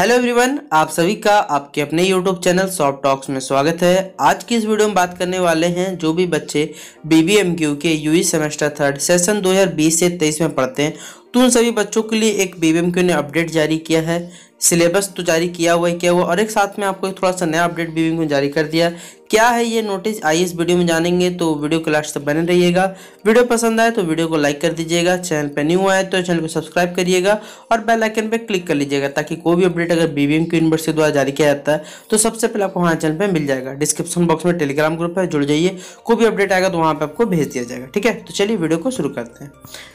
hello everyone आप सभी का आपके अपने यूट्यूब चैनल सॉफ्ट टॉक्स में स्वागत है आज की इस वीडियो में बात करने वाले हैं जो भी बच्चे बीबीएमक्यू के यूई सेमेस्टर थर्ड सेशन 2020 से 23 में पढ़ते हैं तो उन सभी बच्चों के लिए एक बी ने अपडेट जारी किया है सिलेबस तो जारी किया हुआ ही किया हुआ और एक साथ में आपको थोड़ा सा नया अपडेट बी ने जारी कर दिया क्या है ये नोटिस आइए इस वीडियो में जानेंगे तो वीडियो को लास्ट तक बने रहिएगा वीडियो पसंद आए तो वीडियो को लाइक कर दीजिएगा चैनल पर न्यू आए तो चैनल को सब्सक्राइब करिएगा और बेल आइकन पर क्लिक कर लीजिएगा ताकि कोई भी अपडेट अगर बी बी यूनिवर्सिटी द्वारा जारी किया जाता है तो सबसे पहले आपको हमारे चैनल पर मिल जाएगा डिस्क्रिप्शन बॉक्स में टेलीग्राम ग्रुप है जुड़ जाइए कोई भी अपडेट आएगा तो वहाँ पर आपको भेज दिया जाएगा ठीक है तो चलिए वीडियो को शुरू करते हैं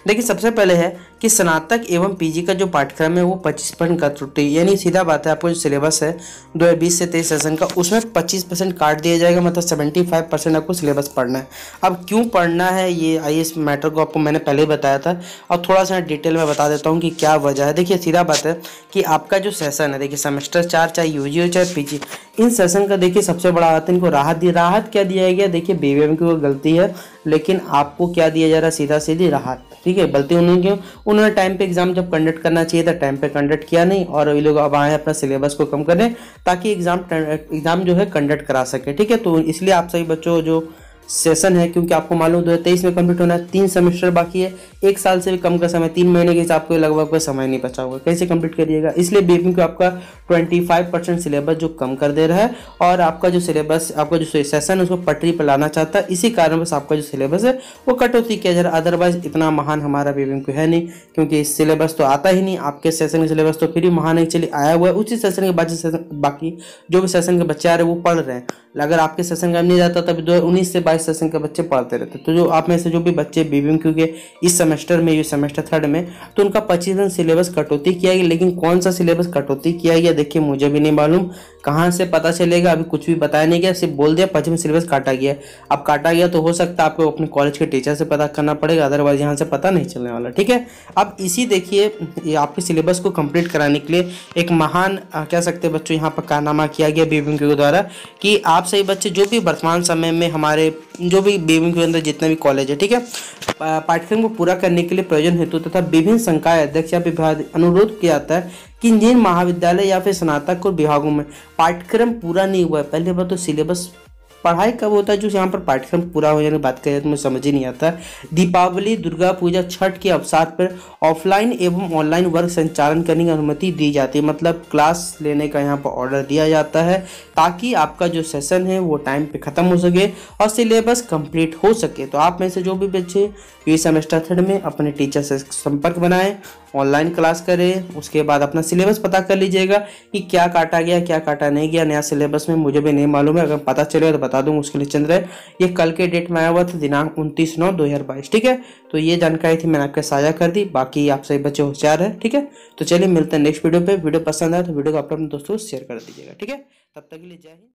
देखिए सबसे पहले है कि स्नातक एवं पीजी का जो पाठ्यक्रम है वो पच्चीस परसेंट कट त्रुटि यानी सीधा बात है आपको जो सिलेबस है दो हज़ार बीस से तेईस सेशन का उसमें पच्चीस परसेंट काट दिया जाएगा मतलब सेवेंटी फाइव परसेंट आपको सिलेबस पढ़ना है अब क्यों पढ़ना है ये आइए इस मैटर को आपको मैंने पहले ही बताया था और थोड़ा सा डिटेल में बता देता हूँ कि क्या वजह है देखिए सीधा बात है कि आपका जो सेशन है देखिए सेमेस्टर चार चाहे यू चाहे पी इन सेशन का देखिए सबसे बड़ा आता इनको राहत दी राहत क्या दिया गया देखिए बीवीएम की गलती है लेकिन आपको क्या दिया जा रहा है सीधा सीधी राहत ठीक है गलती उन्होंने क्यों उन्होंने टाइम पे एग्जाम जब कंडक्ट करना चाहिए था टाइम पे कंडक्ट किया नहीं और अभी लोग अब आए अपना सिलेबस को कम करें ताकि एग्जाम एग्जाम जो है कंडक्ट करा सके ठीक है तो इसलिए आप सभी बच्चों जो सेशन है क्योंकि आपको मालूम दो तेईस में कंप्लीट होना है तीन सेमेस्टर बाकी है एक साल से भी कम का समय तीन महीने के हिसाब से लगभग कोई समय नहीं बचा होगा कैसे कंप्लीट करिएगा इसलिए बी को आपका ट्वेंटी फाइव परसेंट सिलेबस जो कम कर दे रहा है और आपका जो सिलेबस आपका जो सेशन है उसको पटरी पर लाना चाहता है इसी कारण बस आपका जो सिलेबस है वो कटौती किया जा रहा है अदरवाइज इतना महान हमारा बी को है नहीं क्योंकि सिलेबस तो आता ही नहीं आपके सेशन का सिलेबस तो फिर भी महान एक्चुअली आया हुआ है उसी सेशन के बाद बाकी जो भी सेशन के बच्चे आ रहे हैं वो पढ़ रहे हैं अगर आपके सेशन का नहीं रहता तभी दो उन्नीस से बाईस सेशन के बच्चे पढ़ते रहते तो जो आप में से जो भी बच्चे बीबीएम क्योंकि इस सेमेस्टर में ये सेमेस्टर थर्ड में तो उनका पच्चीस दिन सिलेबस कटौती किया गया लेकिन कौन सा सिलेबस कटौती किया गया देखिए मुझे भी नहीं मालूम कहाँ से पता चलेगा अभी कुछ भी बताया नहीं गया सिर्फ बोल दिया पच्चीस सिलेबस काटा गया अब काटा गया तो हो सकता है आपको अपने कॉलेज के टीचर से पता करना पड़ेगा अदरवाइज यहाँ से पता नहीं चलने वाला ठीक है अब इसी देखिए आपके सिलेबस को कंप्लीट कराने के लिए एक महान कह सकते बच्चों यहाँ पर कारनामा किया गया बीबीएम के द्वारा कि आप आप सभी बच्चे जो भी वर्तमान समय में हमारे जो भी बीएम के अंदर जितने भी कॉलेज है ठीक है पाठ्यक्रम को पूरा करने के लिए प्रयोजन हेतु तथा विभिन्न संकाय अध्यक्ष या विभाग अनुरोध किया जाता है कि जिन महाविद्यालय या फिर स्नातक और विभागों में पाठ्यक्रम पूरा नहीं हुआ है पहले बार तो सिलेबस पढ़ाई कब होता है जो यहाँ पर पाठ्यक्रम पूरा हो जाने बात करें तो मैं समझ ही नहीं आता दीपावली दुर्गा पूजा छठ के अवसर पर ऑफलाइन एवं ऑनलाइन वर्ग संचालन करने की अनुमति दी जाती है मतलब क्लास लेने का यहाँ पर ऑर्डर दिया जाता है ताकि आपका जो सेशन है वो टाइम पर ख़त्म हो सके और सिलेबस कम्प्लीट हो सके तो आप में से जो भी बच्चे ये सेमेस्टर थर्ड में अपने टीचर से संपर्क बनाएँ ऑनलाइन क्लास करें उसके बाद अपना सिलेबस पता कर लीजिएगा कि क्या काटा गया क्या काटा नहीं गया नया सिलेबस में मुझे भी नहीं मालूम है अगर पता चलेगा तो बता दूंगा उसके लिए चंद्र ये कल के डेट में आया हुआ था दिनांक उनतीस नौ दो हज़ार बाईस ठीक है तो ये जानकारी थी मैंने आपके साझा कर दी बाकी आप सभी बच्चे होशियार है ठीक है तो चलिए मिलते हैं नेक्स्ट वीडियो पर वीडियो पसंद आए तो वीडियो को आप अपने दोस्तों शेयर कर दीजिएगा ठीक है तब तक के लिए जय हिंद